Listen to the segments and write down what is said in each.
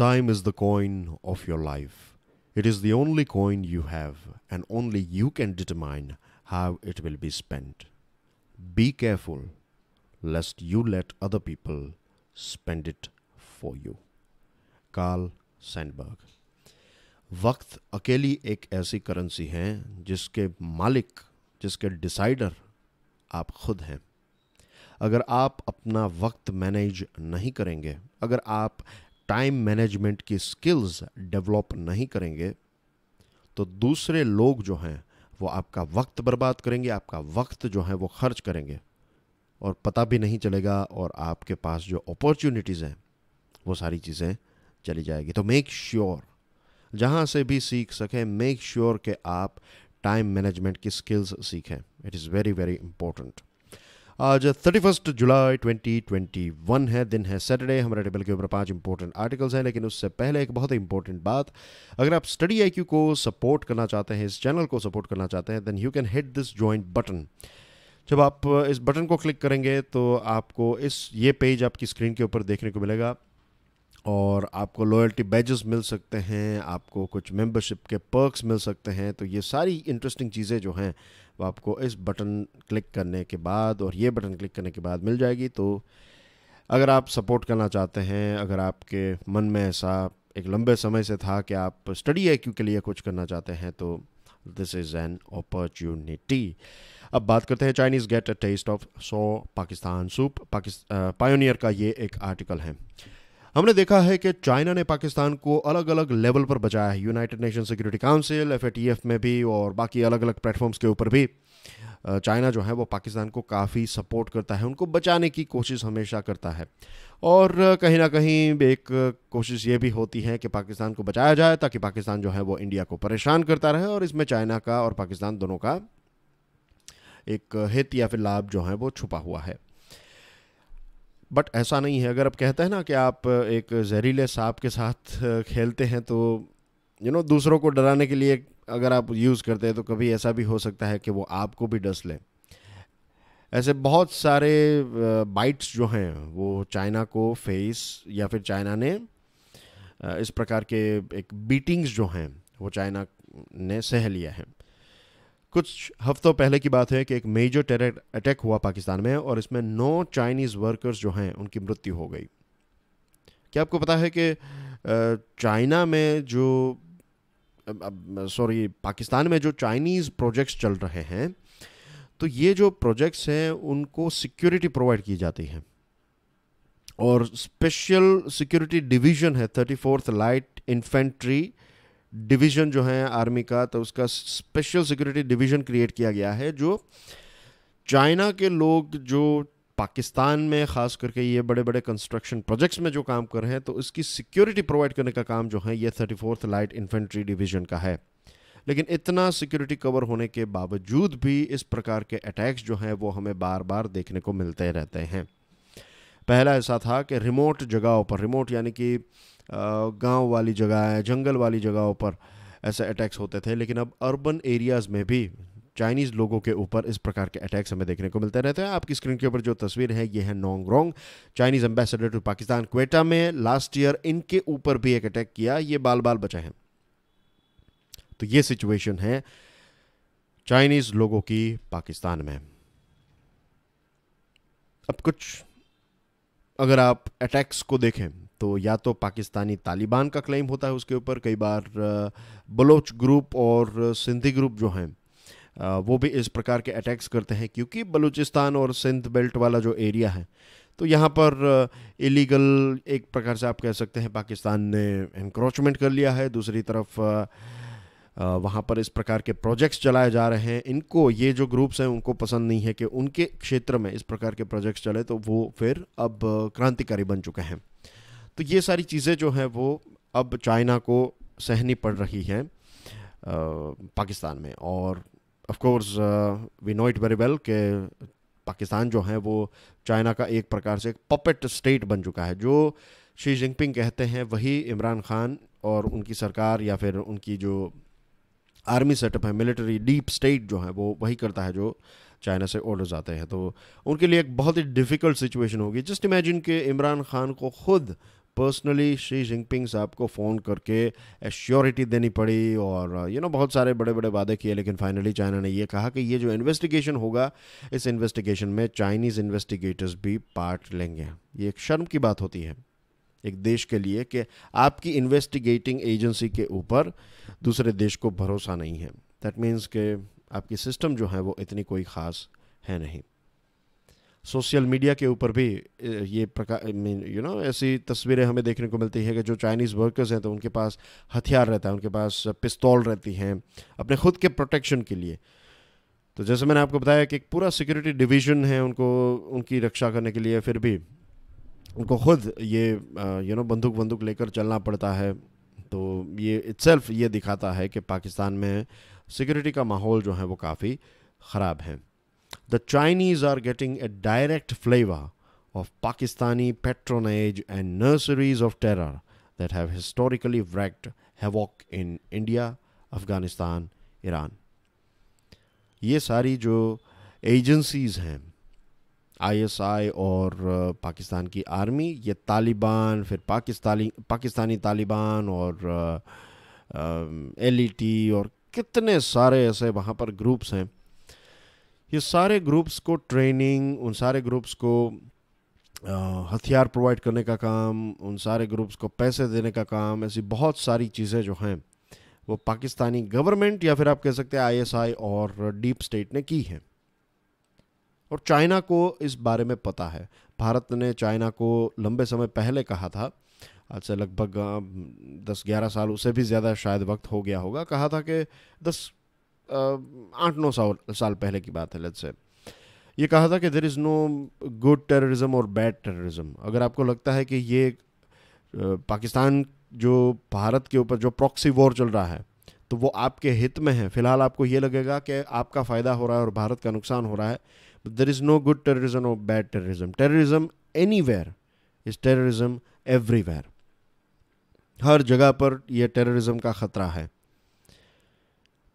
Time is the coin of your life. It is the only coin you have, and only you can determine how it will be spent. Be careful lest you let other people spend it for you. Carl Sandburg वक्त अकेली एक ऐसी currency है जिसके मालिक जिसके decider आप खुद हैं अगर आप अपना वक्त मैनेज नहीं करेंगे अगर आप टाइम मैनेजमेंट की स्किल्स डेवलप नहीं करेंगे तो दूसरे लोग जो हैं वो आपका वक्त बर्बाद करेंगे आपका वक्त जो है वो खर्च करेंगे और पता भी नहीं चलेगा और आपके पास जो अपॉर्चुनिटीज़ हैं वो सारी चीज़ें चली जाएगी तो मेक श्योर sure, जहाँ से भी सीख सकें मेक श्योर sure कि आप टाइम मैनेजमेंट की स्किल्स सीखें it is very very important आज थर्टी फर्स्ट जुलाई 2021 है दिन है सैटरडे हमारे टेबल के ऊपर पांच इंपॉर्टेंट आर्टिकल्स हैं लेकिन उससे पहले एक बहुत ही इंपॉर्टेंट बात अगर आप स्टडी आई को सपोर्ट करना चाहते हैं इस चैनल को सपोर्ट करना चाहते हैं then you can hit this joint button जब आप इस बटन को क्लिक करेंगे तो आपको इस ये पेज आपकी स्क्रीन के ऊपर देखने को मिलेगा और आपको लॉयल्टी बैजेस मिल सकते हैं आपको कुछ मेंबरशिप के पर्क्स मिल सकते हैं तो ये सारी इंटरेस्टिंग चीज़ें जो हैं वो तो आपको इस बटन क्लिक करने के बाद और ये बटन क्लिक करने के बाद मिल जाएगी तो अगर आप सपोर्ट करना चाहते हैं अगर आपके मन में ऐसा एक लंबे समय से था कि आप स्टडी आई के लिए कुछ करना चाहते हैं तो दिस इज़ एन अपॉर्चुनिटी अब बात करते हैं Chinese get a test of so Pakistan soup Pakistan pioneer का ये एक आर्टिकल है हमने देखा है कि चाइना ने पाकिस्तान को अलग अलग लेवल पर बचाया है United Nation Security Council F में भी और बाकी अलग अलग प्लेटफॉर्म्स के ऊपर भी चाइना जो है वो पाकिस्तान को काफ़ी सपोर्ट करता है उनको बचाने की कोशिश हमेशा करता है और कहीं ना कहीं एक कोशिश ये भी होती है कि पाकिस्तान को बचाया जाए ताकि पाकिस्तान जो है वो इंडिया को परेशान करता रहे और इसमें चाइना का और पाकिस्तान दोनों का एक हित या फिर लाभ जो है वो छुपा हुआ है बट ऐसा नहीं है अगर आप कहते हैं ना कि आप एक जहरीले सांप के साथ खेलते हैं तो यू you नो know, दूसरों को डराने के लिए अगर आप यूज़ करते हैं तो कभी ऐसा भी हो सकता है कि वो आपको भी डस लें ऐसे बहुत सारे बाइट्स जो हैं वो चाइना को फेस या फिर चाइना ने इस प्रकार के एक बीटिंग्स जो हैं वो चाइना ने सह लिया है कुछ हफ्तों पहले की बात है कि एक मेजर टेरर अटैक हुआ पाकिस्तान में और इसमें नौ चाइनीज़ वर्कर्स जो हैं उनकी मृत्यु हो गई क्या आपको पता है कि चाइना में जो सॉरी पाकिस्तान में जो चाइनीज़ प्रोजेक्ट्स चल रहे हैं तो ये जो प्रोजेक्ट्स हैं उनको सिक्योरिटी प्रोवाइड की जाती है और स्पेशल सिक्योरिटी डिवीज़न है thirty fourth light infantry division जो है आर्मी का तो उसका स्पेशल सिक्योरिटी डिवीज़न क्रिएट किया गया है जो चाइना के लोग जो पाकिस्तान में ख़ास करके ये बड़े बड़े कंस्ट्रक्शन प्रोजेक्ट्स में जो काम कर रहे हैं तो इसकी सिक्योरिटी प्रोवाइड करने का काम जो है ये thirty fourth light infantry division का है लेकिन इतना सिक्योरिटी कवर होने के बावजूद भी इस प्रकार के अटैक्स जो हैं वो हमें बार बार देखने को मिलते रहते हैं पहला ऐसा था कि रिमोट जगहों पर रिमोट यानी कि गांव वाली जगह है जंगल वाली जगहों पर ऐसे अटैक्स होते थे लेकिन अब अर्बन एरियाज़ में भी चाइनीज़ लोगों के ऊपर इस प्रकार के अटैक्स हमें देखने को मिलते रहते हैं आपकी स्क्रीन के ऊपर जो तस्वीर है ये है Nong Rong Chinese ambassador to Pakistan Quetta में लास्ट ईयर इनके ऊपर भी एक अटैक किया ये बाल बाल बचा है तो ये सिचुएशन है चाइनीज़ लोगों की पाकिस्तान में अब कुछ अगर आप अटैक्स को देखें तो या तो पाकिस्तानी तालिबान का क्लेम होता है उसके ऊपर कई बार बलोच ग्रुप और सिंधी ग्रुप जो हैं वो भी इस प्रकार के अटैक्स करते हैं क्योंकि बलूचिस्तान और सिंध बेल्ट वाला जो एरिया है तो यहाँ पर इलीगल एक प्रकार से आप कह सकते हैं पाकिस्तान ने इंक्रोचमेंट कर लिया है दूसरी तरफ वहाँ पर इस प्रकार के प्रोजेक्ट्स चलाए जा रहे हैं इनको ये जो ग्रुप्स हैं उनको पसंद नहीं है कि उनके क्षेत्र में इस प्रकार के प्रोजेक्ट्स चले तो वो फिर अब क्रांतिकारी बन चुके हैं तो ये सारी चीज़ें जो हैं वो अब चाइना को सहनी पड़ रही हैं पाकिस्तान में और of course we know it very well कि पाकिस्तान जो है वो चाइना का एक प्रकार से एक पपेट स्टेट बन चुका है जो शी जिनपिंग कहते हैं वही इमरान खान और उनकी सरकार या फिर उनकी जो आर्मी सेटअप है मिलिट्री डीप स्टेट जो है वो वही करता है जो चाइना से ऑर्डर्स आते हैं तो उनके लिए एक बहुत ही डिफ़िकल्ट सिचुएशन होगी जस्ट इमेजिन कि इमरान खान को खुद पर्सनली शी जिनपिंग साहब को फ़ोन करके एश्योरिटी देनी पड़ी और यू नो बहुत सारे बड़े बड़े वादे किए लेकिन फाइनली चाइना ने यह कहा कि ये जो इन्वेस्टिगेशन होगा इस इन्वेस्टिगेशन में चाइनीज़ इन्वेस्टिगेटर्स भी पार्ट लेंगे ये एक शर्म की बात होती है एक देश के लिए कि आपकी इन्वेस्टिगेटिंग एजेंसी के ऊपर दूसरे देश को भरोसा नहीं है दैट मीन्स के आपकी सिस्टम जो है वो इतनी कोई ख़ास है नहीं सोशल मीडिया के ऊपर भी ये प्रकार मीन यू नो ऐसी तस्वीरें हमें देखने को मिलती है कि जो चाइनीज़ वर्कर्स हैं तो उनके पास हथियार रहता है उनके पास पिस्तौल रहती हैं अपने खुद के प्रोटेक्शन के लिए तो जैसे मैंने आपको बताया कि एक पूरा सिक्योरिटी डिवीजन है उनको उनकी रक्षा करने के लिए फिर भी उनको खुद ये यू नो बंदूक बंदूक लेकर चलना पड़ता है तो ये इट्सल्फ ये दिखाता है कि पाकिस्तान में सिक्योरिटी का माहौल जो है वो काफ़ी ख़राब है the Chinese are getting a direct flavor of Pakistani patronage and nurseries of terror that have historically wreaked havoc in India Afghanistan Iran ये सारी जो एजेंसीज़ हैं आईएसआई और पाकिस्तान की आर्मी ये तालिबान फिर पाकिस्तानी पाकिस्तानी तालिबान और एलईटी और कितने सारे ऐसे वहाँ पर ग्रुप्स हैं ये सारे ग्रुप्स को ट्रेनिंग उन सारे ग्रुप्स को हथियार प्रोवाइड करने का काम उन सारे ग्रुप्स को पैसे देने का काम ऐसी बहुत सारी चीज़ें जो हैं वो पाकिस्तानी गवर्नमेंट या फिर आप कह सकते हैं आईएसआई और डीप स्टेट ने की है और चाइना को इस बारे में पता है भारत ने चाइना को लंबे समय पहले कहा था आज से लगभग दस ग्यारह साल उसे भी ज़्यादा शायद वक्त हो गया होगा कहा था कि दस आठ नौ साल साल पहले की बात है लत से ये कहा था कि there is no good terrorism और बैड टेररिज्म अगर आपको लगता है कि ये पाकिस्तान जो भारत के ऊपर जो प्रॉक्सी वॉर चल रहा है तो वो आपके हित में है फिलहाल आपको ये लगेगा कि आपका फ़ायदा हो रहा है और भारत का नुकसान हो रहा है there is no good terrorism और bad terrorism terrorism anywhere is terrorism everywhere हर जगह पर यह टेररिज्म का ख़तरा है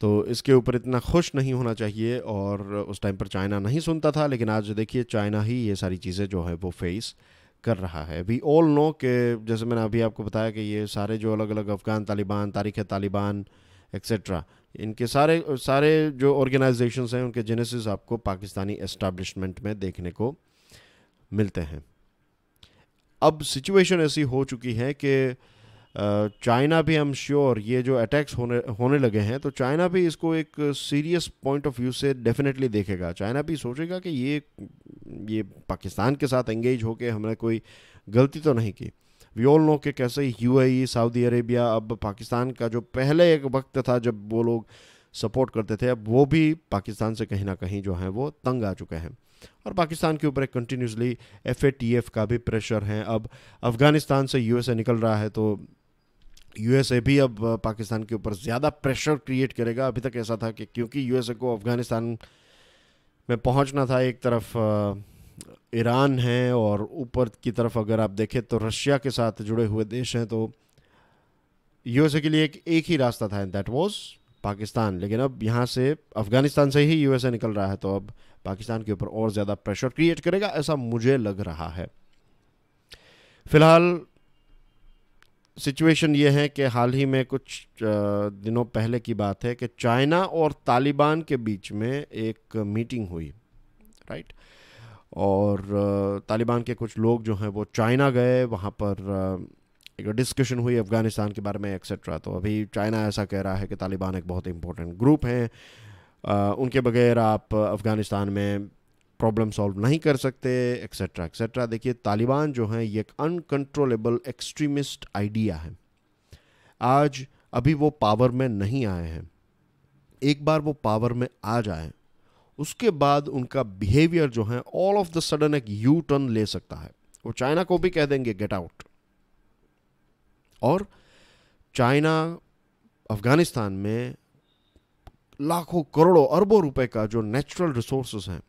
तो इसके ऊपर इतना खुश नहीं होना चाहिए और उस टाइम पर चाइना नहीं सुनता था लेकिन आज देखिए चाइना ही ये सारी चीज़ें जो है वो फेस कर रहा है वी ऑल नो कि जैसे मैंने अभी आपको बताया कि ये सारे जो अलग अलग अफ़गान तालिबान तारीख तालिबान एक्सेट्रा इनके सारे सारे जो ऑर्गेनाइजेशन हैं उनके जेनेसिस आपको पाकिस्तानी इस्टबलिशमेंट में देखने को मिलते हैं अब सिचुएशन ऐसी हो चुकी है कि चाइना भी आई एम श्योर ये जो अटैक्स होने होने लगे हैं तो चाइना भी इसको एक सीरियस पॉइंट ऑफ व्यू से डेफिनेटली देखेगा चाइना भी सोचेगा कि ये ये पाकिस्तान के साथ एंगेज होकर हमने कोई गलती तो नहीं की वी ऑल नो कि कैसे यूएई सऊदी अरेबिया अब पाकिस्तान का जो पहले एक वक्त था जब वो लोग सपोर्ट करते थे अब वो भी पाकिस्तान से कहीं ना कहीं जो है वो तंग आ चुके हैं और पाकिस्तान के ऊपर एक कंटिन्यूसली एफ का भी प्रेशर है अब अफ़गानिस्तान से यूएसए निकल रहा है तो यूएसए भी अब पाकिस्तान के ऊपर ज़्यादा प्रेशर क्रिएट करेगा अभी तक ऐसा था कि क्योंकि यूएसए को अफ़गानिस्तान में पहुंचना था एक तरफ ईरान है और ऊपर की तरफ अगर आप देखें तो रशिया के साथ जुड़े हुए देश हैं तो यूएसए के लिए एक एक ही रास्ता था एंड दैट वाज पाकिस्तान लेकिन अब यहाँ से अफ़गानिस्तान से ही यूएसए निकल रहा है तो अब पाकिस्तान के ऊपर और ज़्यादा प्रेशर क्रिएट करेगा ऐसा मुझे लग रहा है फिलहाल सिचुएशन ये है कि हाल ही में कुछ दिनों पहले की बात है कि चाइना और तालिबान के बीच में एक मीटिंग हुई राइट और तालिबान के कुछ लोग जो हैं वो चाइना गए वहाँ पर एक डिस्कशन हुई अफ़गानिस्तान के बारे में एक्सेट्रा तो अभी चाइना ऐसा कह रहा है कि तालिबान एक बहुत इंपॉर्टेंट ग्रुप हैं उनके बगैर आप अफ़गानिस्तान में प्रॉब्लम सॉल्व नहीं कर सकते एक्सेट्रा एक्सेट्रा देखिए तालिबान जो है ये एक अनकंट्रोलेबल एक्सट्रीमिस्ट आइडिया है आज अभी वो पावर में नहीं आए हैं एक बार वो पावर में आ जाए उसके बाद उनका बिहेवियर जो है ऑल ऑफ द सडन एक यू टर्न ले सकता है वो चाइना को भी कह देंगे गेट आउट और चाइना अफगानिस्तान में लाखों करोड़ों अरबों रुपए का जो नेचुरल रिसोर्सेस हैं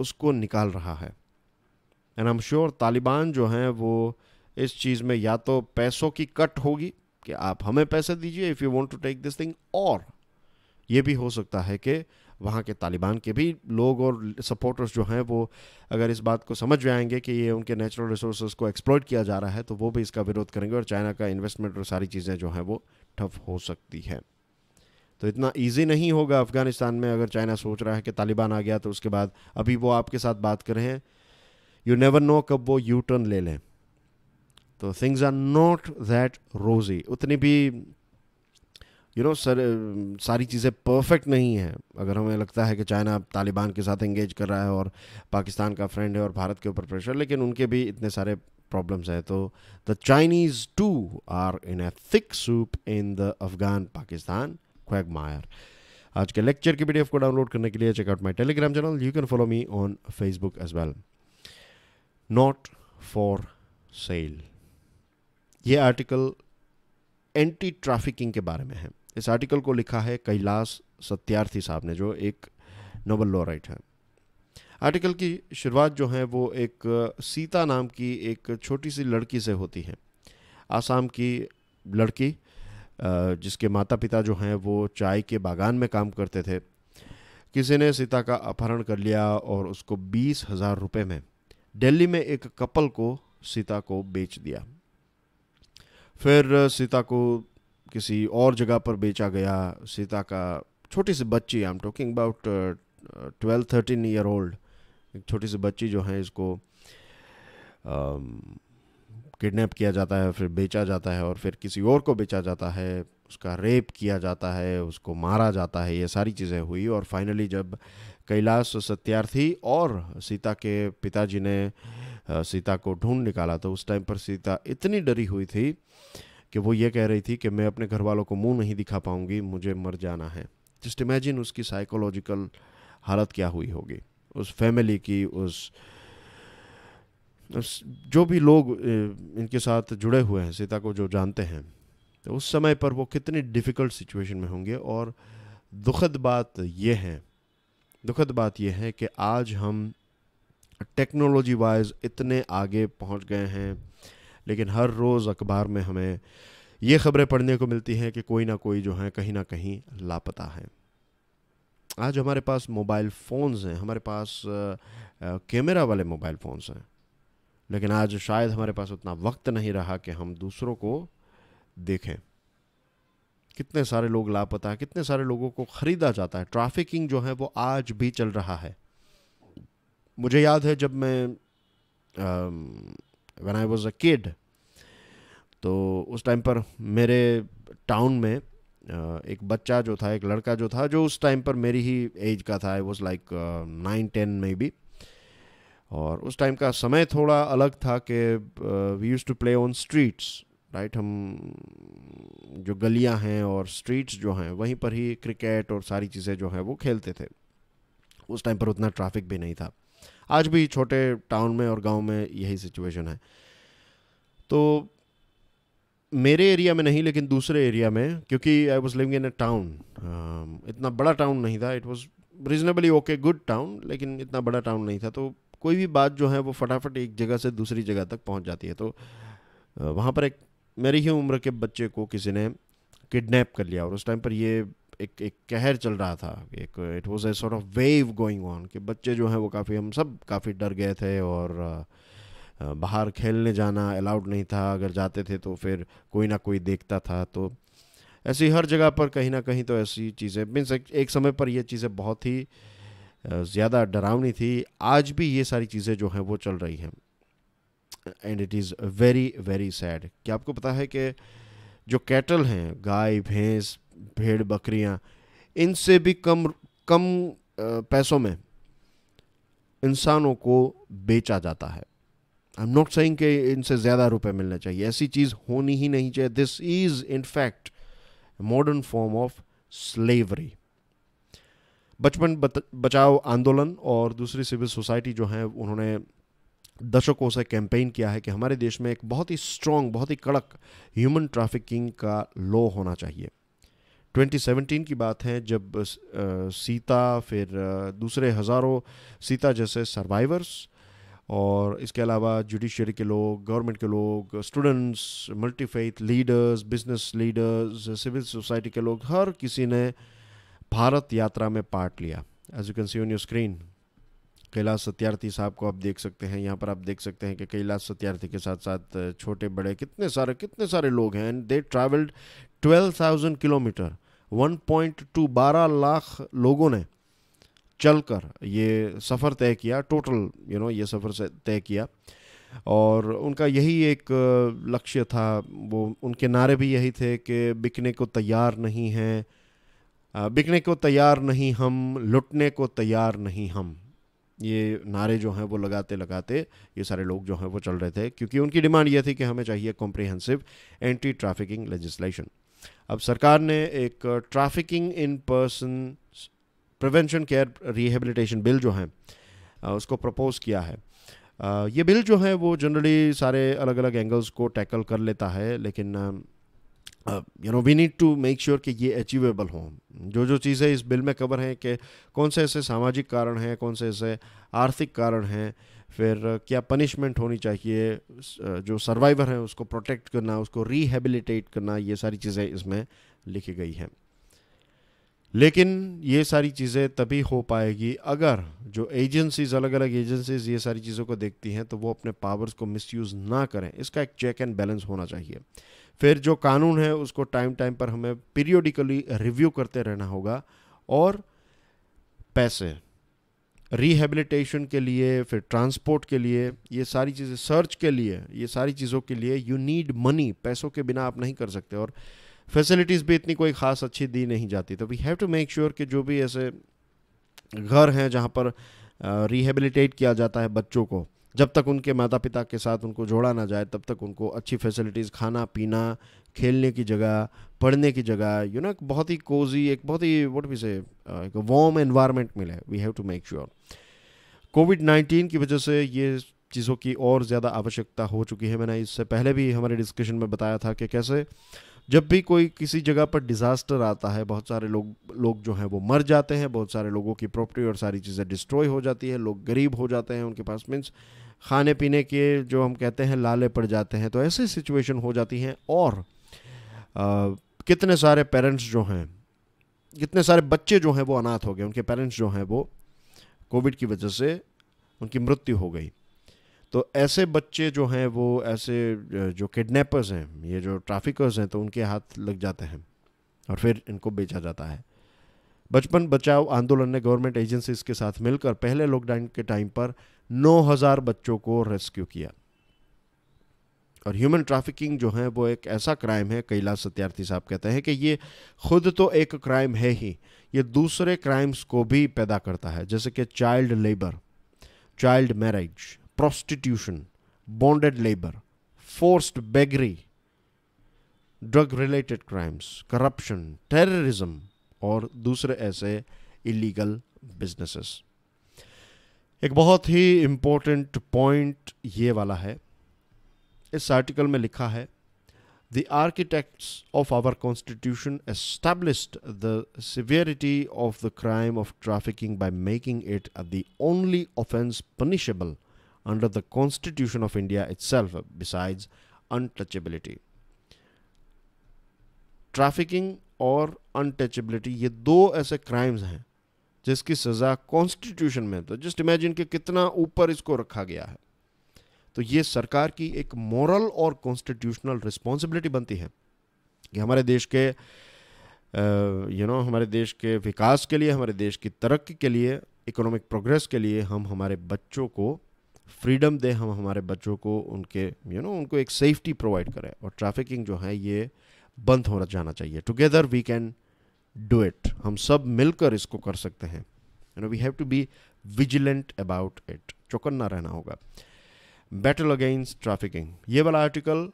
उसको निकाल रहा है and I am sure Taliban जो हैं वो इस चीज़ में या तो पैसों की कट होगी कि आप हमें पैसे दीजिए if you want to take this thing और ये भी हो सकता है कि वहाँ के तालिबान के भी लोग और सपोर्टर्स जो हैं वो अगर इस बात को समझ जाएंगे कि ये उनके नेचुरल रिसोर्स को एक्सप्लोर्ट किया जा रहा है तो वो भी इसका विरोध करेंगे और चाइना का इन्वेस्टमेंट और सारी चीज़ें जो हैं वो ठप हो सकती है तो इतना ईजी नहीं होगा अफ़गानिस्तान में अगर चाइना सोच रहा है कि तालिबान आ गया तो उसके बाद अभी वो आपके साथ बात कर रहे हैं यू नेवर नो कब वो यू टर्न ले लें तो थिंग्स आर नॉट दैट रोजी उतनी भी you you know know, sir सारी चीज़ें परफेक्ट नहीं हैं अगर हमें लगता है कि चाइना तालिबान के साथ एंगेज कर रहा है और पाकिस्तान का फ्रेंड है और भारत के ऊपर प्रेशर लेकिन उनके भी इतने सारे प्रॉब्लम्स हैं तो the Chinese too are in a thick soup in the Afghan Pakistan quagmire आज के लेक्चर की पीडीएफ को डाउनलोड करने के लिए checkout my Telegram channel you can follow me on Facebook as well not for sale ये आर्टिकल एंटी ट्रैफिकिंग के बारे में है इस आर्टिकल को लिखा है कैलाश सत्यार्थी साहब ने जो एक नोबल राइट है आर्टिकल की शुरुआत जो है वो एक uh, सीता नाम की एक छोटी सी लड़की से होती है आसाम की लड़की जिसके माता पिता जो हैं वो चाय के बागान में काम करते थे किसी ने सीता का अपहरण कर लिया और उसको बीस हज़ार रुपये में दिल्ली में एक कपल को सीता को बेच दिया फिर सीता को किसी और जगह पर बेचा गया सीता का छोटी सी बच्ची I am talking about twelve thirteen year old एक छोटी सी बच्ची जो है इसको किडनैप किया जाता है फिर बेचा जाता है और फिर किसी और को बेचा जाता है उसका रेप किया जाता है उसको मारा जाता है ये सारी चीज़ें हुई और फाइनली जब कैलाश सत्यार्थी और सीता के पिताजी ने सीता को ढूंढ निकाला तो उस टाइम पर सीता इतनी डरी हुई थी कि वो ये कह रही थी कि मैं अपने घर वालों को मुंह नहीं दिखा पाऊंगी मुझे मर जाना है जस्ट इमेजिन उसकी साइकोलॉजिकल हालत क्या हुई होगी उस फैमिली की उस जो भी लोग इनके साथ जुड़े हुए हैं सीता को जो जानते हैं तो उस समय पर वो कितनी डिफ़िकल्ट सिचुएशन में होंगे और दुखद बात यह है दुखद बात यह है कि आज हम टेक्नोलॉजी वाइज इतने आगे पहुंच गए हैं लेकिन हर रोज़ अखबार में हमें ये खबरें पढ़ने को मिलती हैं कि कोई ना कोई जो है कहीं ना कहीं लापता है आज हमारे पास मोबाइल फ़ोन्स हैं हमारे पास कैमरा वाले मोबाइल फ़ोन्स हैं लेकिन आज शायद हमारे पास उतना वक्त नहीं रहा कि हम दूसरों को देखें कितने सारे लोग लापता हैं कितने सारे लोगों को ख़रीदा जाता है ट्रैफिकिंग जो है वो आज भी चल रहा है मुझे याद है जब मैं one I was a kid तो उस टाइम पर मेरे टाउन में uh, एक बच्चा जो था एक लड़का जो था जो उस टाइम पर मेरी ही एज का था I was like nine ten में भी और उस टाइम का समय थोड़ा अलग था कि we use to play on streets right हम जो गलियां हैं और स्ट्रीट्स जो हैं वहीं पर ही क्रिकेट और सारी चीज़ें जो हैं वो खेलते थे उस टाइम पर उतना ट्रैफिक भी नहीं था आज भी छोटे टाउन में और गांव में यही सिचुएशन है तो मेरे एरिया में नहीं लेकिन दूसरे एरिया में क्योंकि I was living in a town इतना बड़ा टाउन नहीं था it was reasonably okay good town लेकिन इतना बड़ा टाउन नहीं था तो कोई भी बात जो है वो फटाफट एक जगह से दूसरी जगह तक पहुंच जाती है तो वहाँ पर एक मेरी ही उम्र के बच्चे को किसी ने किडनैप कर लिया और उस टाइम पर ये एक एक कहर चल रहा था एक it was a sort of wave going on कि बच्चे जो हैं वो काफ़ी हम सब काफ़ी डर गए थे और बाहर खेलने जाना अलाउड नहीं था अगर जाते थे तो फिर कोई ना कोई देखता था तो ऐसी हर जगह पर कहीं ना कहीं तो ऐसी चीज़ें मीन्स एक, समय पर ये चीज़ें बहुत ही ज़्यादा डरावनी थी आज भी ये सारी चीज़ें जो हैं वो चल रही हैं and it is very very sad क्या आपको पता है कि जो कैटल हैं गाय भैंस भेड़ बकरियाँ इनसे भी कम कम पैसों में इंसानों को बेचा जाता है आई एम नॉट सेइंग कि इनसे ज़्यादा रुपए मिलने चाहिए ऐसी चीज़ होनी ही नहीं चाहिए this is in fact modern form of slavery बचपन बचाओ आंदोलन और दूसरी सिविल सोसाइटी जो है उन्होंने दशकों से कैंपेन किया है कि हमारे देश में एक बहुत ही स्ट्रॉन्ग बहुत ही कड़क ह्यूमन ट्रैफिकिंग का लॉ होना चाहिए 2017 की बात है जब सीता फिर दूसरे हज़ारों सीता जैसे सर्वाइवर्स और इसके अलावा जुडिशरी के लोग गवर्नमेंट के लोग students multi faith leaders business leaders civil society के लोग हर किसी ने भारत यात्रा में पार्ट लिया as you can see on your screen Kailash Satyarthi साहब को आप देख सकते हैं यहाँ पर आप देख सकते हैं कि कैलाश सत्यार्थी के साथ साथ छोटे बड़े कितने सारे कितने सारे लोग हैं एंड दे ट्रैवल्ड 12,000 किलोमीटर 1.2 बारह लाख लोगों ने चलकर ये सफ़र तय किया टोटल यू नो ये सफ़र तय किया और उनका यही एक लक्ष्य था वो उनके नारे भी यही थे कि बिकने को तैयार नहीं हैं बिकने को तैयार नहीं हम लुटने को तैयार नहीं हम ये नारे जो हैं वो लगाते लगाते ये सारे लोग जो हैं वो चल रहे थे क्योंकि उनकी डिमांड ये थी कि हमें चाहिए कॉम्प्रिहेंसिव एंटी ट्रैफिकिंग लेजिस्लेशन अब सरकार ने एक trafficking in person prevention care rehabilitation bill जो है उसको प्रपोज किया है ये बिल जो है वो जनरली सारे अलग अलग एंगल्स को टैकल कर लेता है लेकिन you know we need to make sure कि ये अचीवेबल हों जो जो चीज़ें इस बिल में कवर हैं कि कौन से ऐसे सामाजिक कारण हैं कौन से ऐसे आर्थिक कारण हैं फिर क्या पनिशमेंट होनी चाहिए uh, जो सर्वाइवर हैं उसको प्रोटेक्ट करना उसको रिहेबिलिटेट करना ये सारी चीज़ें इसमें लिखी गई हैं लेकिन ये सारी चीज़ें तभी हो पाएगी अगर जो एजेंसीज अलग अलग एजेंसीज ये सारी चीज़ों को देखती हैं तो वो अपने पावर्स को मिसयूज़ ना करें इसका एक चेक एंड बैलेंस होना चाहिए फिर जो कानून है उसको टाइम टाइम पर हमें पीरियोडिकली रिव्यू करते रहना होगा और पैसे रिहेबिलिटेशन के लिए फिर ट्रांसपोर्ट के लिए ये सारी चीज़ें सर्च के लिए ये सारी चीज़ों के लिए यू नीड मनी पैसों के बिना आप नहीं कर सकते और फैसिलिटीज़ भी इतनी कोई ख़ास अच्छी दी नहीं जाती तो we have to make sure कि जो भी ऐसे घर हैं जहाँ पर रिहेबिलिटेट किया जाता है बच्चों को जब तक उनके माता पिता के साथ उनको जोड़ा ना जाए तब तक उनको अच्छी फैसिलिटीज़ खाना पीना खेलने की जगह पढ़ने की जगह यू नो बहुत ही कोजी एक बहुत ही वट भी से एक वार्म एनवायरनमेंट मिले we have to make sure covid nineteen की वजह से ये चीज़ों की और ज़्यादा आवश्यकता हो चुकी है मैंने इससे पहले भी हमारे डिस्कशन में बताया था कि कैसे जब भी कोई किसी जगह पर डिज़ास्टर आता है बहुत सारे लोग लोग जो हैं वो मर जाते हैं बहुत सारे लोगों की प्रॉपर्टी और सारी चीज़ें डिस्ट्रॉय हो जाती है लोग गरीब हो जाते हैं उनके पास मीन्स खाने पीने के जो हम कहते हैं लाले पड़ जाते हैं तो ऐसी सिचुएशन हो जाती हैं और आ, कितने सारे पेरेंट्स जो हैं कितने सारे बच्चे जो हैं वो अनाथ हो गए उनके पेरेंट्स जो हैं वो कोविड की वजह से उनकी मृत्यु हो गई तो ऐसे बच्चे जो हैं वो ऐसे जो किडनैपर्स हैं ये जो ट्राफिकर्स हैं तो उनके हाथ लग जाते हैं और फिर इनको बेचा जाता है बचपन बचाओ आंदोलन ने गवर्नमेंट एजेंसीज के साथ मिलकर पहले लॉकडाउन के टाइम पर 9000 बच्चों को रेस्क्यू किया और ह्यूमन ट्रैफिकिंग जो है वो एक ऐसा क्राइम है कैलाश सत्यार्थी साहब कहते हैं कि ये खुद तो एक क्राइम है ही ये दूसरे क्राइम्स को भी पैदा करता है जैसे कि child labour child marriage prostitution, bonded labor, forced beggary, drug related crimes, corruption, terrorism और दूसरे ऐसे illegal businesses. एक बहुत ही important point ये वाला है इस article में लिखा है The architects of our constitution established the severity of the crime of trafficking by making it the only offense punishable under the Constitution of India itself, besides untouchability. Trafficking और untouchability ये दो ऐसे crimes हैं जिसकी सज़ा constitution में तो just imagine कि कितना ऊपर इसको रखा गया है तो ये सरकार की एक मॉरल और कॉन्स्टिट्यूशनल रिस्पॉन्सिबिलिटी बनती है कि हमारे देश के यू नो हमारे देश के विकास के लिए हमारे देश की तरक्की के लिए इकोनॉमिक प्रोग्रेस के लिए हम हमारे बच्चों को फ्रीडम दें हम हमारे बच्चों को उनके यू you नो know, उनको एक सेफ्टी प्रोवाइड करें और ट्रैफिकिंग जो है ये बंद हो जाना चाहिए together we can do it हम सब मिलकर इसको कर सकते हैं you know we have to be vigilant about it चौकन्ना रहना होगा बैटल अगेंस्ट ट्रैफिकिंग ये वाला article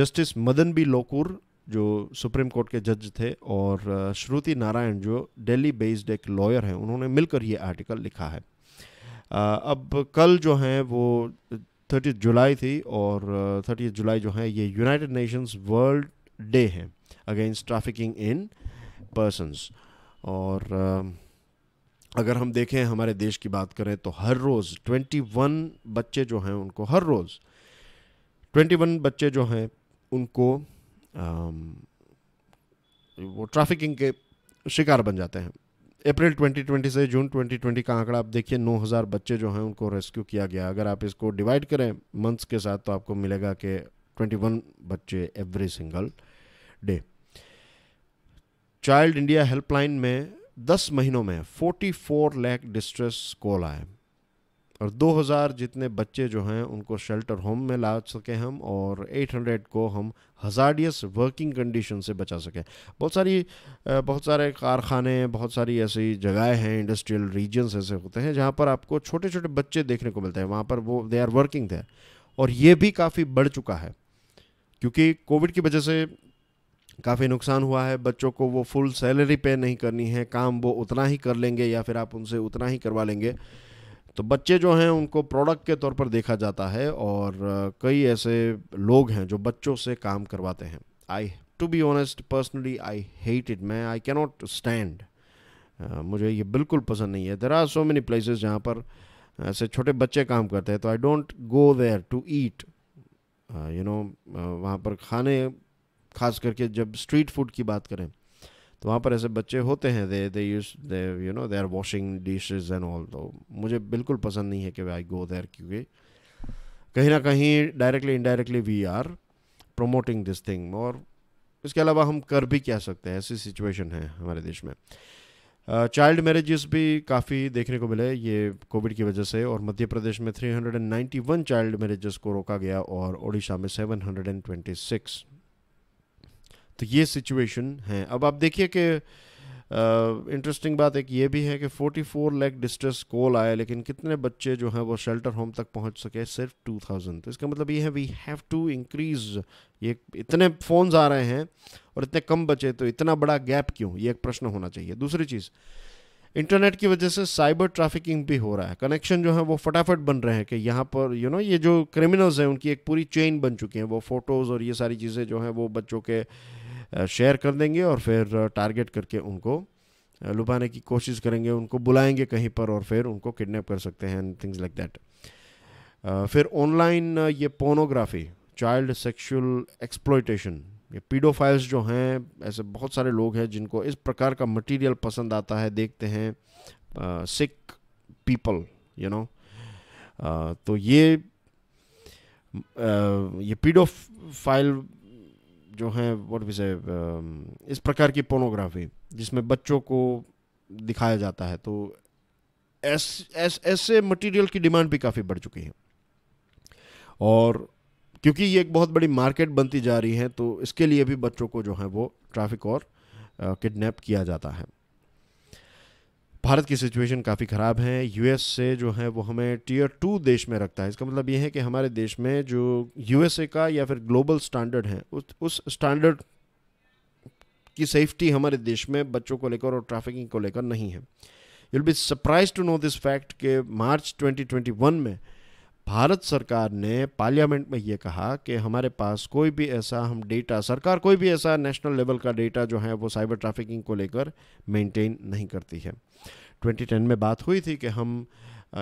justice Madan B Lokur जो सुप्रीम कोर्ट के जज थे और uh, श्रुति नारायण जो दिल्ली बेस्ड एक लॉयर हैं उन्होंने मिलकर ये आर्टिकल लिखा है अब कल जो हैं वो थर्टी जुलाई थी और थर्टी जुलाई जो है ये यूनाइटेड नेशंस वर्ल्ड डे है अगेंस्ट ट्रैफिकिंग इन पर्सनस और अगर हम देखें हमारे देश की बात करें तो हर रोज़ 21 बच्चे जो हैं उनको हर रोज़ 21 बच्चे जो हैं उनको वो ट्रैफिकिंग के शिकार बन जाते हैं अप्रैल 2020 से जून 2020 का आंकड़ा आप देखिए 9000 बच्चे जो हैं उनको रेस्क्यू किया गया अगर आप इसको डिवाइड करें मंथ्स के साथ तो आपको मिलेगा कि 21 बच्चे every single day child India helpline में 10 महीनों में 44 लाख डिस्ट्रेस कॉल आए और 2000 जितने बच्चे जो हैं उनको शेल्टर होम में ला सकें हम और 800 को हम हज़ारडियस वर्किंग कंडीशन से बचा सकें बहुत सारी बहुत सारे कारखाने बहुत सारी ऐसी जगहें हैं इंडस्ट्रियल रीजन्स ऐसे होते हैं जहाँ पर आपको छोटे छोटे बच्चे देखने को मिलते हैं वहाँ पर वो दे आर वर्किंग थे और ये भी काफ़ी बढ़ चुका है क्योंकि कोविड की वजह से काफ़ी नुकसान हुआ है बच्चों को वो फुल सैलरी पे नहीं करनी है काम वो उतना ही कर लेंगे या फिर आप उनसे उतना ही करवा लेंगे तो बच्चे जो हैं उनको प्रोडक्ट के तौर पर देखा जाता है और कई ऐसे लोग हैं जो बच्चों से काम करवाते हैं I to be honest personally I hate it मैं आई कैनॉट स्टैंड मुझे ये बिल्कुल पसंद नहीं है there are so many places जहाँ पर ऐसे छोटे बच्चे काम करते हैं तो I don't go there to eat you know वहाँ पर खाने खास करके जब स्ट्रीट फूड की बात करें तो वहाँ पर ऐसे बच्चे होते हैं they they use they you know they are washing dishes and all तो मुझे बिल्कुल पसंद नहीं है कि आई गो देर क्योंकि कहीं ना कहीं directly indirectly we are promoting this thing और इसके अलावा हम कर भी क्या सकते हैं ऐसी सिचुएशन है हमारे देश में चाइल्ड मैरिजेस भी काफ़ी देखने को मिले ये कोविड की वजह से और मध्य प्रदेश में 391 चाइल्ड मैरिजेस को रोका गया और ओडिशा में 726 तो ये सिचुएशन है अब आप देखिए कि इंटरेस्टिंग बात एक ये भी है कि 44 लाख डिस्ट्रेस कॉल आए लेकिन कितने बच्चे जो हैं वो शेल्टर होम तक पहुंच सके सिर्फ 2000 तो इसका मतलब ये है वी हैव टू इंक्रीज ये इतने फ़ोन्स आ रहे हैं और इतने कम बचे तो इतना बड़ा गैप क्यों ये एक प्रश्न होना चाहिए दूसरी चीज़ इंटरनेट की वजह से साइबर ट्रैफिकिंग भी हो रहा है कनेक्शन जो है वो फटाफट बन रहे हैं कि यहाँ पर यू you नो know, ये जो क्रिमिनल्स हैं उनकी एक पूरी चेन बन चुकी है वो फ़ोटोज़ और ये सारी चीज़ें जो हैं वो बच्चों के शेयर कर देंगे और फिर टारगेट करके उनको लुभाने की कोशिश करेंगे उनको बुलाएंगे कहीं पर और फिर उनको किडनैप कर सकते हैं एंड थिंग्स लाइक दैट फिर ऑनलाइन ये पोनोग्राफी चाइल्ड सेक्शुअल एक्सप्लोइटेशन ये पीडोफाइल्स जो हैं ऐसे बहुत सारे लोग हैं जिनको इस प्रकार का मटेरियल पसंद आता है देखते हैं सिक पीपल यू नो तो ये आ, ये पीडोफाइल जो है व्हाट वी से इस प्रकार की पोर्नोग्राफी जिसमें बच्चों को दिखाया जाता है तो ऐसे एस, ऐसे मटेरियल की डिमांड भी काफ़ी बढ़ चुकी है और क्योंकि ये एक बहुत बड़ी मार्केट बनती जा रही है तो इसके लिए भी बच्चों को जो है वो ट्रैफिक और किडनैप uh, किया जाता है भारत की सिचुएशन काफ़ी ख़राब है यूएस से जो है वो हमें टीयर टू देश में रखता है इसका मतलब ये है कि हमारे देश में जो यूएसए का या फिर ग्लोबल स्टैंडर्ड है उस उस स्टैंडर्ड की सेफ्टी हमारे देश में बच्चों को लेकर और ट्रैफिकिंग को लेकर नहीं है you'll be surprise to know this fact कि मार्च 2021 में भारत सरकार ने पार्लियामेंट में ये कहा कि हमारे पास कोई भी ऐसा हम डेटा सरकार कोई भी ऐसा नेशनल लेवल का डेटा जो है वो साइबर ट्रैफिकिंग को लेकर मेंटेन नहीं करती है 2010 में बात हुई थी कि हम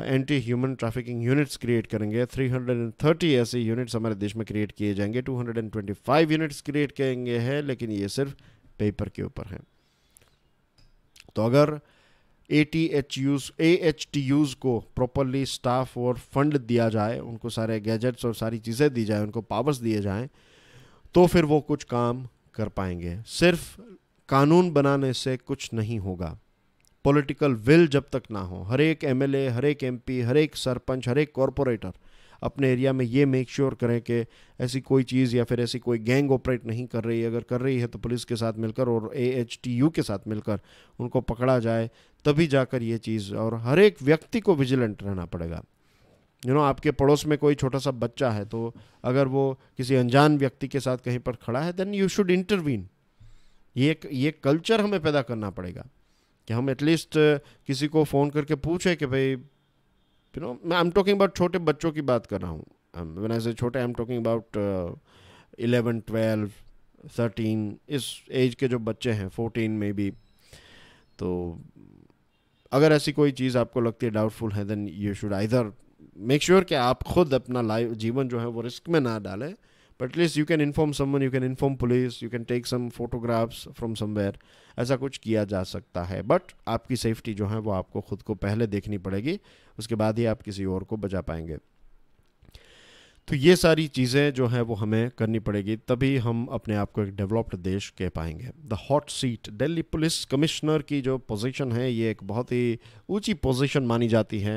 anti human trafficking units create करेंगे 330 ऐसे यूनिट्स हमारे देश में क्रिएट किए जाएंगे 225 यूनिट्स क्रिएट करेंगे हैं लेकिन ये सिर्फ पेपर के ऊपर हैं तो अगर A T H Us A H T Us को प्रॉपरली स्टाफ और फंड दिया जाए उनको सारे गैजेट्स और सारी चीज़ें दी जाए उनको पावर्स दिए जाए तो फिर वो कुछ काम कर पाएंगे सिर्फ कानून बनाने से कुछ नहीं होगा पॉलिटिकल विल जब तक ना हो हर एक एमएलए हर एक पी हर एक सरपंच हर एक कॉरपोरेटर अपने एरिया में ये मेक श्योर sure करें कि ऐसी कोई चीज़ या फिर ऐसी कोई गैंग ऑपरेट नहीं कर रही अगर कर रही है तो पुलिस के साथ मिलकर और ए के साथ मिलकर उनको पकड़ा जाए तभी जाकर ये चीज़ और हर एक व्यक्ति को विजिलेंट रहना पड़ेगा यू नो आपके पड़ोस में कोई छोटा सा बच्चा है तो अगर वो किसी अनजान व्यक्ति के साथ कहीं पर खड़ा है देन यू शुड इंटरवीन ये ये कल्चर हमें पैदा करना पड़ेगा कि हम एटलीस्ट किसी को फ़ोन करके पूछें कि भाई यू नो मैं आई एम टॉकिंग अबाउट छोटे बच्चों की बात कर रहा हूँ वन um, ऐसे छोटे I am talking about eleven twelve thirteen इस एज के जो बच्चे हैं फोर्टीन में भी तो अगर ऐसी कोई चीज़ आपको लगती है डाउटफुल है then you should either make sure कि आप खुद अपना लाइफ जीवन जो है वो रिस्क में ना डालें but at least you can inform someone you can inform police you can take some photographs from somewhere ऐसा कुछ किया जा सकता है बट आपकी सेफ्टी जो है वो आपको ख़ुद को पहले देखनी पड़ेगी उसके बाद ही आप किसी और को बचा पाएंगे तो ये सारी चीज़ें जो हैं वो हमें करनी पड़ेगी तभी हम अपने आप को एक डेवलप्ड देश कह पाएंगे the hot seat Delhi police commissioner की जो पोजीशन है ये एक बहुत ही ऊंची पोजीशन मानी जाती है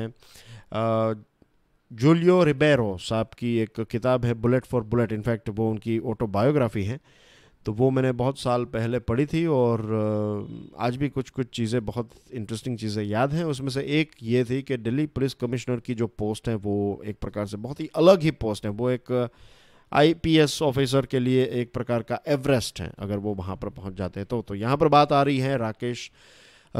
जूलियो रिबेरो साहब की एक किताब है बुलेट फॉर बुलेट इनफैक्ट वो उनकी ऑटोबायोग्राफी है तो वो मैंने बहुत साल पहले पढ़ी थी और आज भी कुछ कुछ चीज़ें बहुत इंटरेस्टिंग चीज़ें याद हैं उसमें से एक ये थी कि दिल्ली पुलिस कमिश्नर की जो पोस्ट है वो एक प्रकार से बहुत ही अलग ही पोस्ट है वो एक आईपीएस ऑफिसर के लिए एक प्रकार का एवरेस्ट है अगर वो वहाँ पर पहुँच जाते हैं तो, तो यहाँ पर बात आ रही है राकेश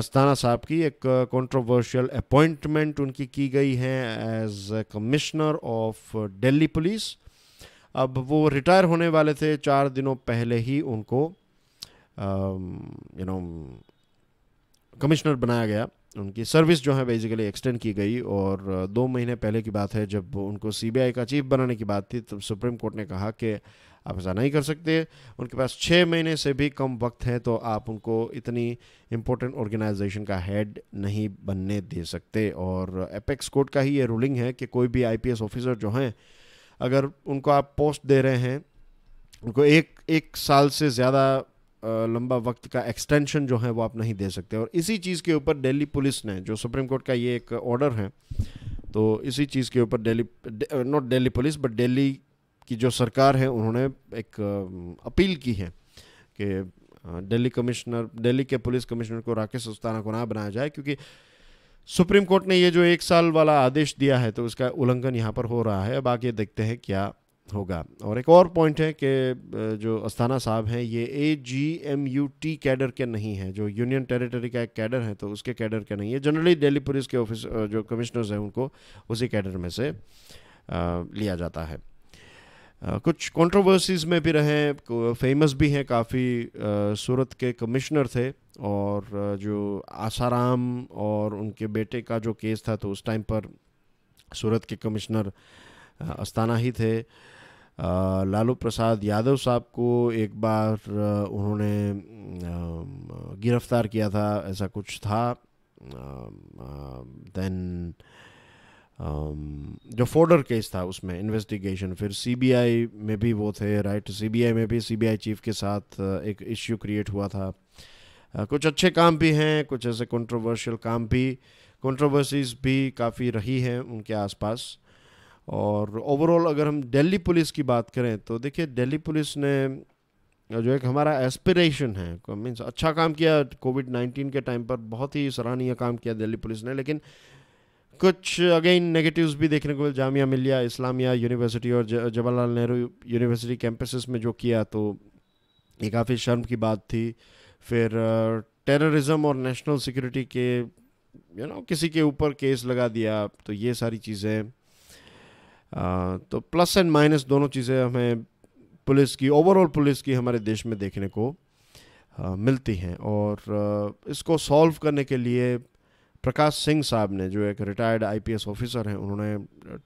अस्ताना साहब की एक कंट्रोवर्शियल अपॉइंटमेंट उनकी की गई है as commissioner of Delhi police अब वो रिटायर होने वाले थे चार दिनों पहले ही उनको यू नो कमिश्नर बनाया गया उनकी सर्विस जो है बेसिकली एक्सटेंड की गई और दो महीने पहले की बात है जब उनको सीबीआई का चीफ बनाने की बात थी तब सुप्रीम कोर्ट ने कहा कि आप ऐसा नहीं कर सकते उनके पास छः महीने से भी कम वक्त है तो आप उनको इतनी इम्पोर्टेंट ऑर्गेनाइजेशन का हेड नहीं बनने दे सकते और एपेक्स कोर्ट का ही ये रूलिंग है कि कोई भी आईपीएस ऑफिसर जो हैं अगर उनको आप पोस्ट दे रहे हैं उनको एक एक साल से ज़्यादा लंबा वक्त का एक्सटेंशन जो है वो आप नहीं दे सकते और इसी चीज़ के ऊपर दिल्ली पुलिस ने जो सुप्रीम कोर्ट का ये एक ऑर्डर है तो इसी चीज़ के ऊपर Delhi not Delhi police but Delhi की जो सरकार है उन्होंने एक अपील की है कि दिल्ली कमिश्नर दिल्ली के पुलिस कमिश्नर को राकेश अस्थाना को ना बनाया जाए क्योंकि सुप्रीम कोर्ट ने ये जो एक साल वाला आदेश दिया है तो उसका उल्लंघन यहाँ पर हो रहा है अब आगे देखते हैं क्या होगा और एक और पॉइंट है कि जो अस्थाना साहब हैं ये A G M U T cadre के नहीं हैं जो यूनियन टेरिटरी का एक कैडर है तो उसके कैडर के नहीं है जनरली दिल्ली पुलिस के ऑफिस जो कमिश्नर्स हैं उनको उसी कैडर में से लिया जाता है कुछ कंट्रोवर्सीज में भी रहे फेमस भी हैं काफ़ी सूरत के कमिश्नर थे और जो आसाराम और उनके बेटे का जो केस था तो उस टाइम पर सूरत के कमिश्नर अस्ताना ही थे लालू प्रसाद यादव साहब को एक बार उन्होंने गिरफ्तार किया था ऐसा कुछ था देन uh, Um, जो फोर्डर केस था उसमें इन्वेस्टिगेशन फिर सीबीआई में भी वो थे राइट सीबीआई में भी सीबीआई चीफ के साथ uh, एक इश्यू क्रिएट हुआ था uh, कुछ अच्छे काम भी हैं कुछ ऐसे कंट्रोवर्शियल काम भी कंट्रोवर्सीज भी काफ़ी रही हैं उनके आसपास और ओवरऑल अगर हम दिल्ली पुलिस की बात करें तो देखिए दिल्ली पुलिस ने जो एक हमारा एस्पिरेशन है मीन्स अच्छा काम किया कोविड नाइन्टीन के टाइम पर बहुत ही सराहनीय काम किया दिल्ली पुलिस ने लेकिन कुछ अगेन नेगेटिव्स भी देखने को मिले जामिया मिलिया इस्लामिया यूनिवर्सिटी और जवाहरलाल नेहरू यूनिवर्सिटी कैंपसेस में जो किया तो ये काफ़ी शर्म की बात थी फिर टेररिज्म और नेशनल सिक्योरिटी के यू नो किसी के ऊपर केस लगा दिया तो ये सारी चीज़ें तो प्लस एंड माइनस दोनों चीज़ें हमें पुलिस की ओवरऑल पुलिस की हमारे देश में देखने को मिलती हैं और इसको सॉल्व करने के लिए प्रकाश सिंह साहब ने जो एक रिटायर्ड आईपीएस ऑफिसर हैं उन्होंने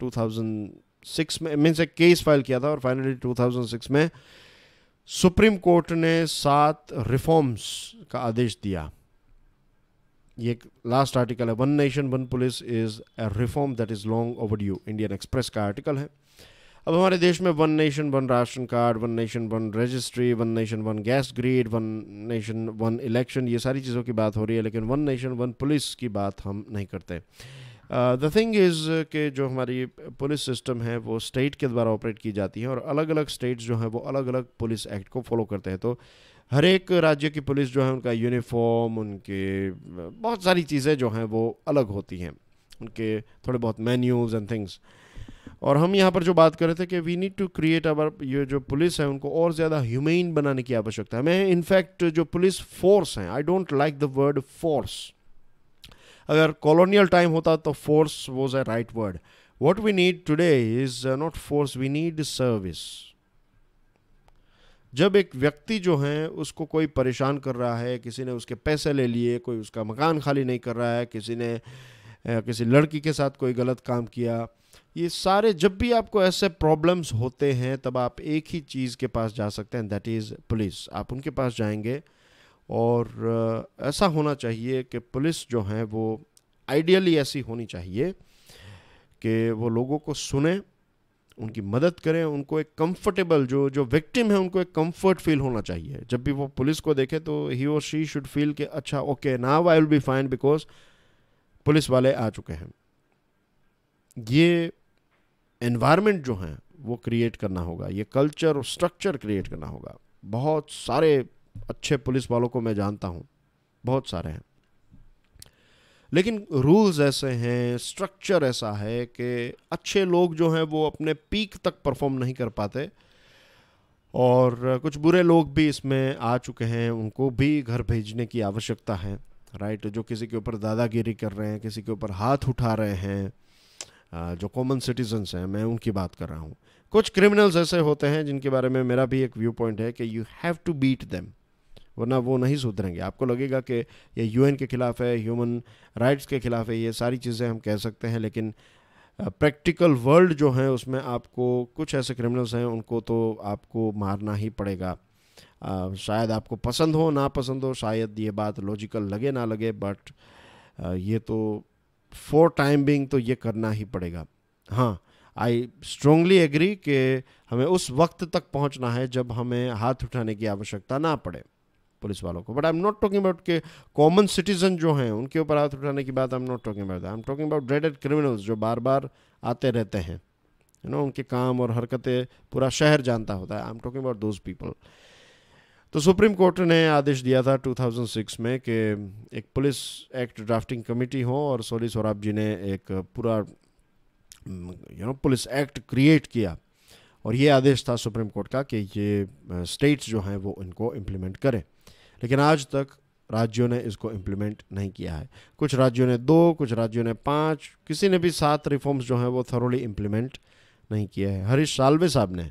2006 uh, में मीन्स एक केस फाइल किया था और फाइनली 2006 में सुप्रीम कोर्ट ने सात रिफॉर्म्स का आदेश दिया ये एक लास्ट आर्टिकल है one nation one police is a reform that is long overdue Indian Express का आर्टिकल है अब हमारे देश में one nation one ration card one nation one registry one nation one gas grid one nation one election ये सारी चीज़ों की बात हो रही है लेकिन वन नेशन वन पुलिस की बात हम नहीं करते द थिंग इज़ के जो हमारी पुलिस सिस्टम है वो स्टेट के द्वारा ऑपरेट की जाती है और अलग अलग स्टेट्स जो हैं वो अलग अलग पुलिस एक्ट को फॉलो करते हैं तो हर एक राज्य की पुलिस जो है उनका यूनिफॉर्म उनके बहुत सारी चीज़ें जो हैं वो अलग होती हैं उनके थोड़े बहुत मैन्यूज़ एंड थिंग्स और हम यहाँ पर जो बात कर रहे थे कि we need to create our ये जो पुलिस है उनको और ज़्यादा ह्यूमेन बनाने की आवश्यकता है मैं इनफैक्ट जो पुलिस फोर्स हैं I don't like the word force अगर कॉलोनियल टाइम होता तो force was a right word what we need today is not force we need service जब एक व्यक्ति जो है उसको कोई परेशान कर रहा है किसी ने उसके पैसे ले लिए कोई उसका मकान खाली नहीं कर रहा है किसी ने किसी लड़की के साथ कोई गलत काम किया ये सारे जब भी आपको ऐसे प्रॉब्लम्स होते हैं तब आप एक ही चीज़ के पास जा सकते हैं दैट इज़ पुलिस आप उनके पास जाएंगे और ऐसा होना चाहिए कि पुलिस जो है वो आइडियली ऐसी होनी चाहिए कि वो लोगों को सुने उनकी मदद करें उनको एक कंफर्टेबल जो जो विक्टिम है उनको एक कंफर्ट फील होना चाहिए जब भी वो पुलिस को देखे तो ही और शी शुड फील कि अच्छा okay now I will be fine because police वाले आ चुके हैं ये एनवायरनमेंट जो हैं वो क्रिएट करना होगा ये कल्चर और स्ट्रक्चर क्रिएट करना होगा बहुत सारे अच्छे पुलिस वालों को मैं जानता हूँ बहुत सारे हैं लेकिन रूल्स ऐसे हैं स्ट्रक्चर ऐसा है कि अच्छे लोग जो हैं वो अपने पीक तक परफॉर्म नहीं कर पाते और कुछ बुरे लोग भी इसमें आ चुके हैं उनको भी घर भेजने की आवश्यकता है राइट जो किसी के ऊपर दादागिरी कर रहे हैं किसी के ऊपर हाथ उठा रहे हैं जो कॉमन सिटीजन्स हैं मैं उनकी बात कर रहा हूँ कुछ क्रिमिनल्स ऐसे होते हैं जिनके बारे में मेरा भी एक व्यू पॉइंट है कि you have to beat them वरना वो नहीं सुधरेंगे आपको लगेगा कि ये यूएन के खिलाफ है ह्यूमन राइट्स के खिलाफ है ये सारी चीज़ें हम कह सकते हैं लेकिन प्रैक्टिकल वर्ल्ड जो है उसमें आपको कुछ ऐसे क्रिमिनल्स हैं उनको तो आपको मारना ही पड़ेगा आ, शायद आपको पसंद हो ना पसंद हो शायद ये बात लॉजिकल लगे ना लगे बट ये तो फॉर टाइम बिंग तो ये करना ही पड़ेगा हाँ आई स्ट्रोंगली एग्री कि हमें उस वक्त तक पहुंचना है जब हमें हाथ उठाने की आवश्यकता ना पड़े पुलिस वालों को but I am not talking about के कॉमन सिटीजन जो हैं उनके ऊपर हाथ उठाने की बात I am not talking about I am talking about dreaded criminals जो बार बार आते रहते हैं यू you नो know, उनके काम और हरकतें पूरा शहर जानता होता है I am talking about those people तो सुप्रीम कोर्ट ने आदेश दिया था 2006 में कि एक पुलिस एक्ट ड्राफ्टिंग कमेटी हो और सोली सौराब जी ने एक पूरा you hmm, know police act create किया और ये आदेश था सुप्रीम कोर्ट का कि ये स्टेट्स जो हैं वो इनको इम्प्लीमेंट करें लेकिन आज तक राज्यों ने इसको इम्प्लीमेंट नहीं किया है कुछ राज्यों ने दो कुछ राज्यों ने पाँच किसी ने भी सात रिफॉर्म्स जो हैं वो थरोली इम्प्लीमेंट नहीं किया है हरीश सालवे साहब ने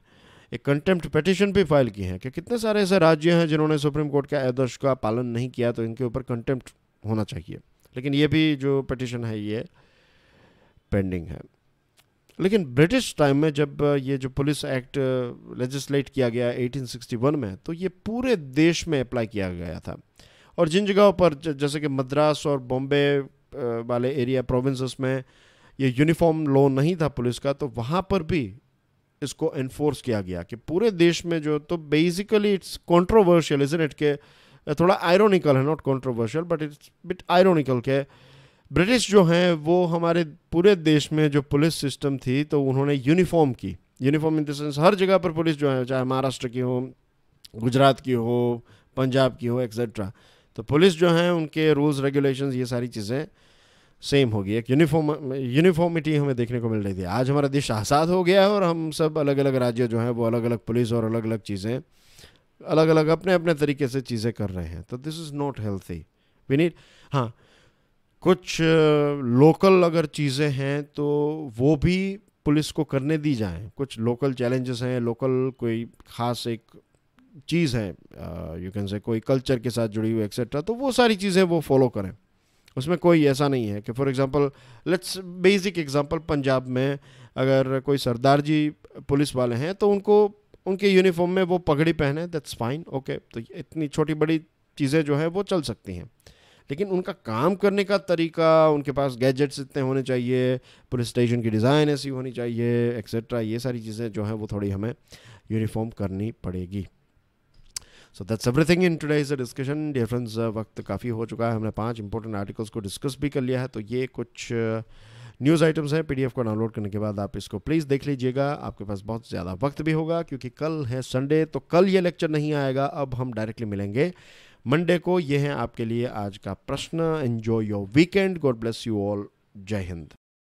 एक कंटेम्प्ट पटिशन भी फाइल की है कि कितने सारे ऐसे राज्य हैं जिन्होंने सुप्रीम कोर्ट के आदर्श का पालन नहीं किया तो इनके ऊपर कंटेम्प्ट होना चाहिए लेकिन ये भी जो पटिशन है ये पेंडिंग है लेकिन ब्रिटिश टाइम में जब ये जो पुलिस एक्ट लेजिस्लेट किया गया 1861 में तो ये पूरे देश में अप्लाई किया गया था और जिन जगहों पर जैसे कि मद्रास और बॉम्बे वाले एरिया प्रोविंसेस में ये यूनिफॉर्म लॉ नहीं था पुलिस का तो वहाँ पर भी इसको इन्फोर्स किया गया कि पूरे देश में जो तो basically it's controversial is it के थोड़ा आयरोनिकल है not controversial but it's bit ironical के ब्रिटिश जो हैं वो हमारे पूरे देश में जो पुलिस सिस्टम थी तो उन्होंने यूनिफॉर्म की यूनिफॉर्म इन देंस हर जगह पर पुलिस जो है चाहे महाराष्ट्र की हो गुजरात की हो पंजाब की हो एक्सेट्रा तो पुलिस जो हैं उनके रूल्स रेगुलेशंस ये सारी चीज़ें सेम होगी एक यूनिफॉर्म यूनिफॉर्मिटी हमें देखने को मिल रही थी आज हमारा देश आसाद हो गया है और हम सब अलग अलग राज्य जो हैं वो अलग अलग पुलिस और अलग अलग चीज़ें अलग अलग अपने अपने तरीके से चीज़ें कर रहे हैं तो this is not healthy we need हाँ कुछ लोकल अगर चीज़ें हैं तो वो भी पुलिस को करने दी जाए कुछ लोकल चैलेंजेस हैं लोकल कोई ख़ास एक चीज़ है यू कैन से कोई कल्चर के साथ जुड़ी हुई एक्सेट्रा तो वो सारी चीज़ें वो फॉलो करें उसमें कोई ऐसा नहीं है कि for example let's basic example Punjab में अगर कोई सरदार जी पुलिस वाले हैं तो उनको उनके यूनिफॉर्म में वो पगड़ी पहने दैट्स फाइन ओके तो इतनी छोटी बड़ी चीज़ें जो हैं वो चल सकती हैं लेकिन उनका काम करने का तरीका उनके पास गैजेट्स इतने होने चाहिए पुलिस स्टेशन की डिज़ाइन ऐसी होनी चाहिए एक्सेट्रा ये सारी चीज़ें जो हैं वो थोड़ी हमें यूनिफॉर्म करनी पड़ेगी so that's everything in today's discussion dear friends वक्त काफ़ी हो चुका है हमने पांच इंपॉर्टेंट आर्टिकल्स को डिस्कस भी कर लिया है तो ये कुछ न्यूज़ uh, आइटम्स हैं पीडीएफ को डाउनलोड करने के बाद आप इसको प्लीज़ देख लीजिएगा आपके पास बहुत ज़्यादा वक्त भी होगा क्योंकि कल है संडे तो कल ये लेक्चर नहीं आएगा अब हम डायरेक्टली मिलेंगे मंडे को ये है आपके लिए आज का प्रश्न enjoy your weekend God bless you all Jai Hind